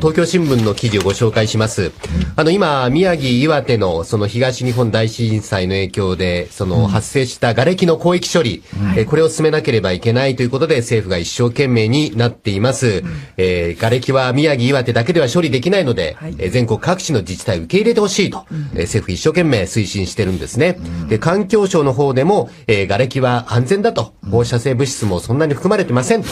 東京新聞の記事をご紹介します。あの、今、宮城、岩手の、その東日本大震災の影響で、その発生した瓦礫の広域処理、うん、えこれを進めなければいけないということで、政府が一生懸命になっています。うん、えー、瓦礫は宮城、岩手だけでは処理できないので、はい、全国各地の自治体受け入れてほしいと、うん、政府一生懸命推進してるんですね。で、環境省の方でも、えー、瓦礫は安全だと、放射性物質もそんなに含まれてませんと、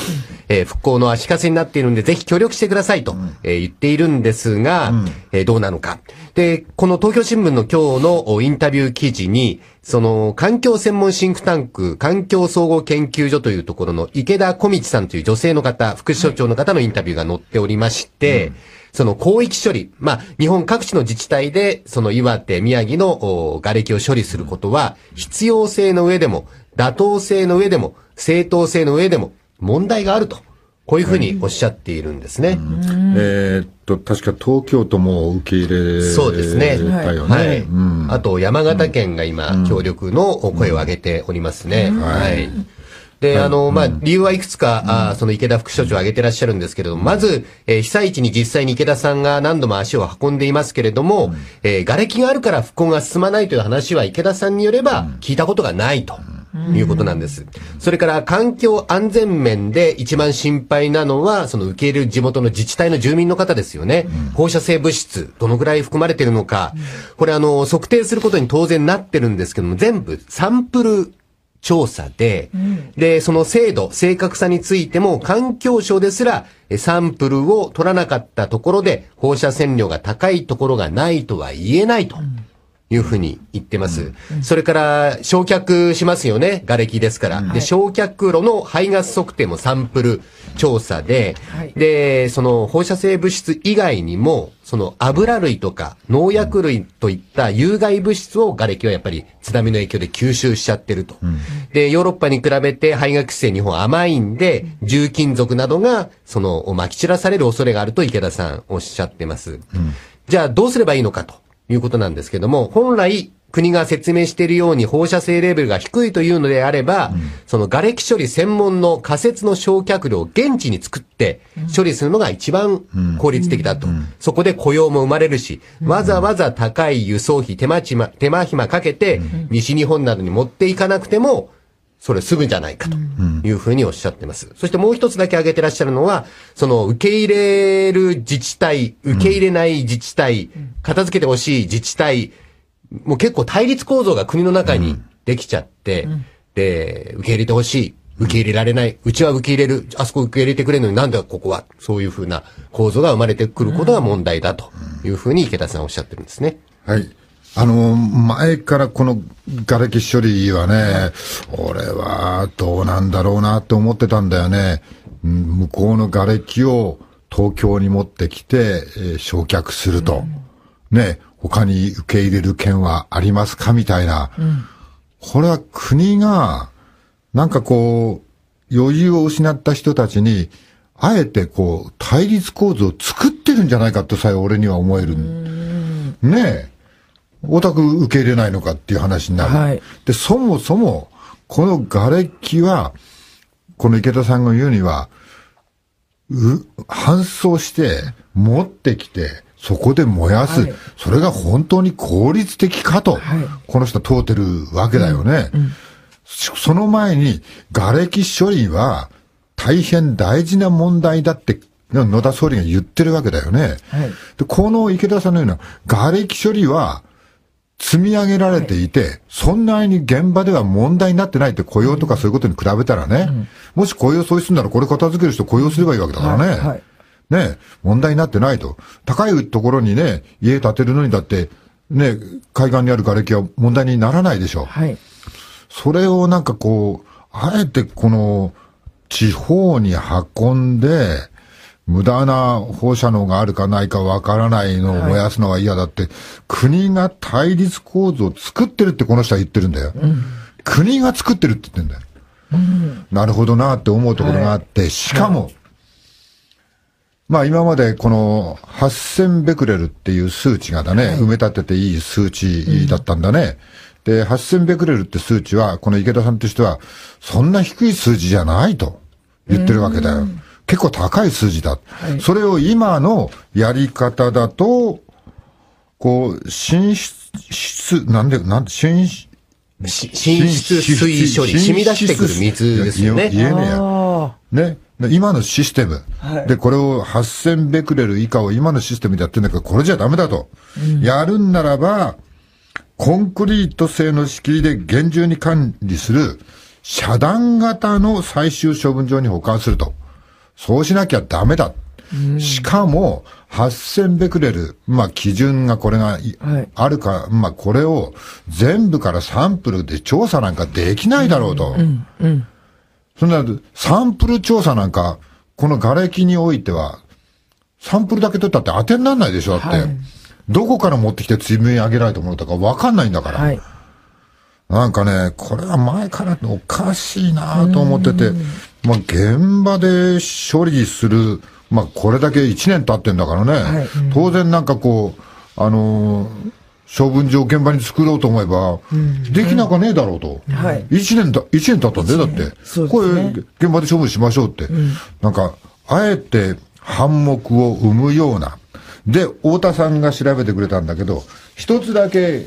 えー、復興の足かせになっているんで、ぜひ協力してくださいと、えー、言っているんですが、うん、えー、どうなのか。で、この東京新聞の今日のインタビュー記事に、その、環境専門シンクタンク、環境総合研究所というところの池田小道さんという女性の方、副所長の方のインタビューが載っておりまして、うんその広域処理。まあ、日本各地の自治体で、その岩手、宮城の瓦礫を処理することは、必要性の上でも、妥当性の上でも、正当性の上でも、問題があると。こういうふうにおっしゃっているんですね。えー、っと、確か東京都も受け入れ、ね、そうですね。はい。はいうん、あと、山形県が今、協力の声を上げておりますね。うん、はい。で、あの、まあ、理由はいくつか、あその池田副所長挙げてらっしゃるんですけれども、まず、えー、被災地に実際に池田さんが何度も足を運んでいますけれども、えー、瓦礫があるから復興が進まないという話は池田さんによれば聞いたことがないと。いうことなんです。それから環境安全面で一番心配なのは、その受け入れる地元の自治体の住民の方ですよね。放射性物質、どのぐらい含まれているのか。これあの、測定することに当然なってるんですけども、全部サンプル調査で、うん、で、その精度、正確さについても、環境省ですら、サンプルを取らなかったところで、放射線量が高いところがないとは言えないと。うんいうふうに言ってます。うん、それから、焼却しますよね。瓦礫ですから。うん、で、焼却炉の排ガス測定もサンプル調査で、はい、で、その放射性物質以外にも、その油類とか農薬類といった有害物質を瓦礫はやっぱり津波の影響で吸収しちゃってると。うん、で、ヨーロッパに比べて排ガス性日本甘いんで、重金属などが、その、撒き散らされる恐れがあると池田さんおっしゃってます。じゃあどうすればいいのかと。いうことなんですけども、本来、国が説明しているように放射性レベルが低いというのであれば、うん、その瓦礫処理専門の仮設の焼却炉を現地に作って処理するのが一番効率的だと。うん、そこで雇用も生まれるし、うん、わざわざ高い輸送費、手間手間暇かけて、西日本などに持っていかなくても、それすぐじゃないかというふうにおっしゃってます。うん、そしてもう一つだけ挙げてらっしゃるのは、その受け入れる自治体、受け入れない自治体、片付けてほしい自治体、もう結構対立構造が国の中にできちゃって、うん、で、受け入れてほしい、受け入れられない、うちは受け入れる、あそこ受け入れてくれるのになんだここは、そういうふうな構造が生まれてくることが問題だというふうに池田さんおっしゃってるんですね。はい。あの、前からこの瓦礫処理はね、俺はどうなんだろうなって思ってたんだよね。向こうの瓦礫を東京に持ってきて、えー、焼却すると。うん、ね、他に受け入れる件はありますかみたいな。うん、これは国が、なんかこう、余裕を失った人たちに、あえてこう、対立構図を作ってるんじゃないかとさえ俺には思える。ねえ。オタク受け入れないのかっていう話になる。はい、で、そもそも、この瓦礫は、この池田さんが言うには、う、搬送して、持ってきて、そこで燃やす、はい、それが本当に効率的かと、はい、この人問うてるわけだよね。うんうん、その前に、瓦礫処理は大変大事な問題だって野田総理が言ってるわけだよね。はい、でこの池田さんのような、瓦礫処理は積み上げられていて、そんなに現場では問題になってないって雇用とかそういうことに比べたらね、もし雇用そうするならこれ片付ける人雇用すればいいわけだからね。はいね問題になってないと。高いところにね、家建てるのにだって、ね、海岸にある瓦礫は問題にならないでしょう。はい。それをなんかこう、あえてこの、地方に運んで、無駄な放射能があるかないかわからないのを燃やすのは嫌だって、はい、国が対立構造を作ってるってこの人は言ってるんだよ。うん、国が作ってるって言ってんだよ。うん、なるほどなって思うところがあって、はい、しかも、はい、まあ今までこの8000ベクレルっていう数値がだね、埋め立てていい数値だったんだね。うん、で、8000ベクレルって数値は、この池田さんとしては、そんな低い数字じゃないと言ってるわけだよ。うん結構高い数字だ。はい、それを今のやり方だと、こう、進出、なんで、なんで、進出、浸出水処理、染み出してくる水ですよね。言えねえや。ね。今のシステム、はい、で、これを8000ベクレル以下を今のシステムでやってんだけど、これじゃダメだと。うん、やるんならば、コンクリート製の仕切りで厳重に管理する遮断型の最終処分場に保管すると。そうしなきゃダメだ。しかも、8000ベクレル、まあ基準がこれが、あるか、まあこれを全部からサンプルで調査なんかできないだろうと。うんうん、そんな、サンプル調査なんか、この瓦礫においては、サンプルだけ取ったって当てにならないでしょ、だって。はい、どこから持ってきて積み上げられたものとかわかんないんだから。はいなんかね、これは前からおかしいなと思ってて、まあ、現場で処理する、まあ、これだけ1年経ってんだからね、はい、当然なんかこう、あのー処分場現場に作ろうと思えば、できなかねえだろうと。うん、1年た、一年経ったんで、だって。そうですね、これ、現場で処分しましょうって。うん、なんか、あえて反目を生むような。で、太田さんが調べてくれたんだけど、一つだけ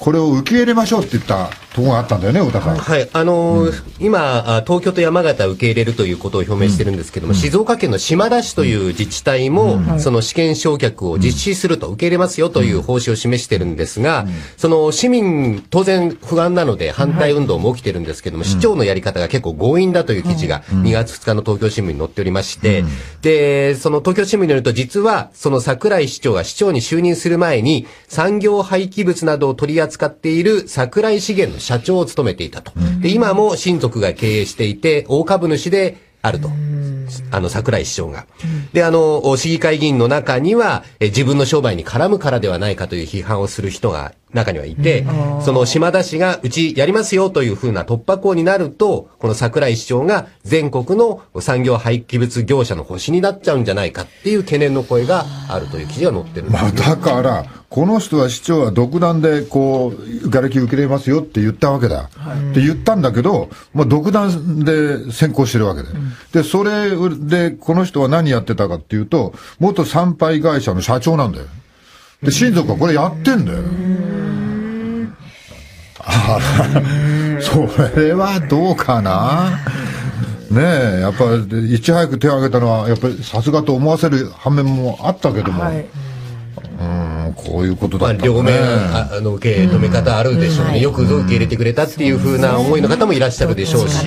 これを受け入れましょうって言ったところがあったんだよね、歌さん。はい、あのーうん、今、東京と山形受け入れるということを表明してるんですけども、うん、静岡県の島田市という自治体も、うん、その試験焼却を実施すると、受け入れますよという方針を示してるんですが、その市民、当然不安なので反対運動も起きてるんですけども、市長のやり方が結構強引だという記事が2月2日の東京新聞に載っておりまして、で、その東京新聞によると、実は、その桜井市長が市長に就任する前に、産業廃棄物などを取り扱っている桜井資源の社長を務めていたと。で、今も親族が経営していて、大株主であると。あの、桜井市長が。で、あの、市議会議員の中には、え自分の商売に絡むからではないかという批判をする人が中にはいて、その島田市がうちやりますよというふうな突破口になると、この桜井市長が全国の産業廃棄物業者の星になっちゃうんじゃないかっていう懸念の声があるという記事が載ってるんです、まあだから、この人は市長は独断でこう、瓦礫受け入れますよって言ったわけだ。はい、って言ったんだけど、まあ独断で先行してるわけで。うん、で、それでこの人は何やってたかっていうと、元参拝会社の社長なんだよ。で、親族はこれやってんだよ。それはどうかな。ねえ、やっぱりいち早く手を挙げたのは、やっぱりさすがと思わせる反面もあったけども。はい、うんこういうことだった、ね、両面あの受け止め方あるでしょうね、よく受け入れてくれたっていうふうな思いの方もいらっしゃるでしょうし。